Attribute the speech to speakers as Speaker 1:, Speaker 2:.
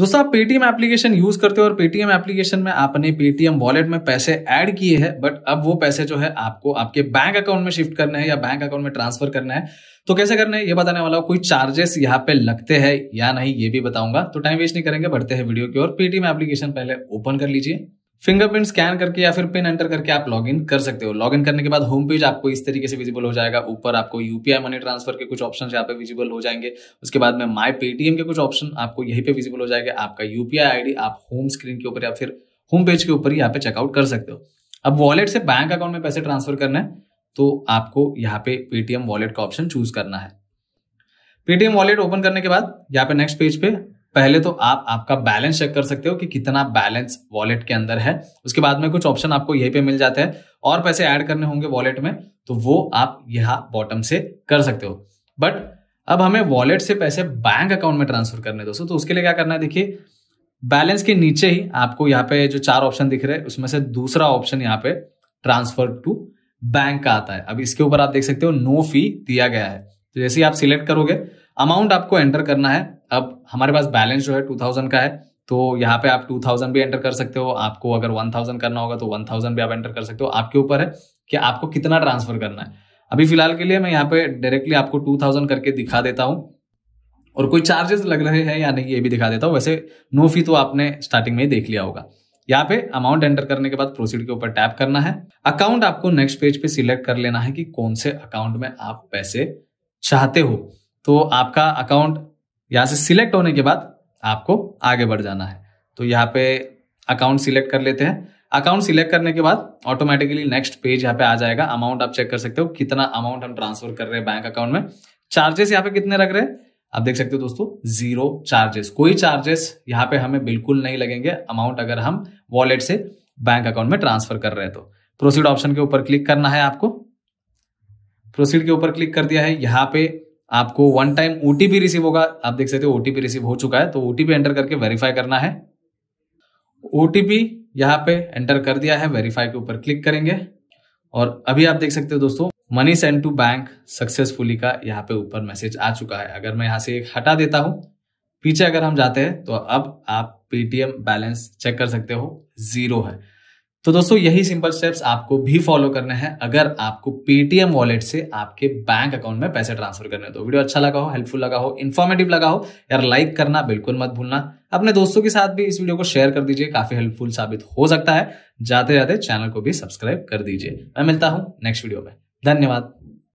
Speaker 1: दोस्तों आप Paytm application use करते हो और पेटीएम एप्लीकेशन में आपने पेटीएम वॉलेट में पैसे ऐड किए हैं बट अब वो पैसे जो है आपको आपके बैंक अकाउंट में शिफ्ट करना है या बैंक अकाउंट में ट्रांसफर करना है तो कैसे करना है ये बताने वाला कोई चार्जेस यहाँ पे लगते हैं या नहीं ये भी बताऊंगा तो टाइम वेस्ट नहीं करेंगे बढ़ते हैं वीडियो की और पेटीएम एप्लीकेशन पहले ओपन कर लीजिए फिंगरप्रिंट स्कैन करके या फिर पिन एंटर करके आप लॉगिन कर सकते हो लॉगिन करने के बाद होम पेज आपको इस तरीके से विजिबल हो जाएगा ऊपर आपको यूपीआई मनी ट्रांसफर के कुछ ऑप्शन यहाँ पे विजिबल हो जाएंगे उसके बाद में माई पेटीएम के कुछ ऑप्शन आपको यहीं पे विजिबल हो जाएगा आपका यूपीआई आईडी आप होम स्क्रीन के ऊपर या फिर होम पेज के ऊपर यहाँ पे चेकआउट कर सकते हो अब वॉलेट से बैंक अकाउंट में पैसे ट्रांसफर करना है तो आपको यहाँ पे पेटीएम वॉलेट का ऑप्शन चूज करना है पेटीएम वॉलेट ओपन करने के बाद यहाँ पे नेक्स्ट पेज पे पहले तो आप आपका बैलेंस चेक कर सकते हो कि कितना बैलेंस वॉलेट के अंदर है उसके बाद में कुछ ऑप्शन आपको यहीं पे मिल जाते हैं और पैसे ऐड करने होंगे वॉलेट में तो वो आप यहाँ बॉटम से कर सकते हो बट अब हमें वॉलेट से पैसे बैंक अकाउंट में ट्रांसफर करने दोस्तों तो उसके लिए क्या करना है देखिए बैलेंस के नीचे ही आपको यहाँ पे जो चार ऑप्शन दिख रहे हैं उसमें से दूसरा ऑप्शन यहाँ पे ट्रांसफर टू बैंक का आता है अब इसके ऊपर आप देख सकते हो नो फी दिया गया है तो जैसे ही आप सिलेक्ट करोगे अमाउंट आपको एंटर करना है अब हमारे पास बैलेंस जो है टू थाउजेंड का है तो यहाँ पे आप टू थाउजेंड भी एंटर कर सकते हो आपको अगर वन थाउजेंड करना होगा तो वन थाउजेंड भी आप एंटर कर सकते हो आपके ऊपर है कि आपको कितना ट्रांसफर करना है अभी फिलहाल के लिए मैं यहाँ पे डायरेक्टली आपको टू थाउजेंड करके दिखा देता हूँ और कोई चार्जेस लग रहे हैं या नहीं ये भी दिखा देता हूँ वैसे नो फी तो आपने स्टार्टिंग में ही देख लिया होगा यहाँ पे अमाउंट एंटर करने के बाद प्रोसीड के ऊपर टैप करना है अकाउंट आपको नेक्स्ट पेज पे सिलेक्ट कर लेना है कि कौन से अकाउंट में आप पैसे चाहते हो तो आपका अकाउंट यहाँ से सिलेक्ट होने के बाद आपको आगे बढ़ जाना है तो यहाँ पे अकाउंट सिलेक्ट कर लेते हैं अकाउंट सिलेक्ट करने के बाद ऑटोमेटिकली नेक्स्ट पेज यहाँ पे आ जाएगा अमाउंट आप चेक कर सकते हो कितना अमाउंट हम ट्रांसफर कर रहे हैं बैंक अकाउंट में चार्जेस यहाँ पे कितने लग रहे हैं आप देख सकते हो दोस्तों जीरो चार्जेस कोई चार्जेस यहाँ पे हमें बिल्कुल नहीं लगेंगे अमाउंट अगर हम वॉलेट से बैंक अकाउंट में ट्रांसफर कर रहे हैं तो प्रोसीड ऑप्शन के ऊपर क्लिक करना है आपको प्रोसीड के ऊपर क्लिक कर दिया है यहाँ पे आपको वन टाइम ओटीपी रिसीव होगा आप देख सकते हो ओटीपी रिसीव हो चुका है तो ओटीपी एंटर करके वेरीफाई करना है ओटीपी यहाँ पे एंटर कर दिया है वेरीफाई के ऊपर क्लिक करेंगे और अभी आप देख सकते हो दोस्तों money send to bank successfully का यहाँ पे ऊपर मैसेज आ चुका है अगर मैं यहाँ से एक हटा देता हूँ पीछे अगर हम जाते हैं तो अब आप पेटीएम बैलेंस चेक कर सकते हो जीरो है तो दोस्तों यही सिंपल स्टेप्स आपको भी फॉलो करने हैं अगर आपको पेटीएम वॉलेट से आपके बैंक अकाउंट में पैसे ट्रांसफर करने तो वीडियो अच्छा लगा हो हेल्पफुल लगा हो इन्फॉर्मेटिव लगा हो यार लाइक करना बिल्कुल मत भूलना अपने दोस्तों के साथ भी इस वीडियो को शेयर कर दीजिए काफी हेल्पफुल साबित हो सकता है जाते जाते चैनल को भी सब्सक्राइब कर दीजिए मैं मिलता हूं नेक्स्ट वीडियो में धन्यवाद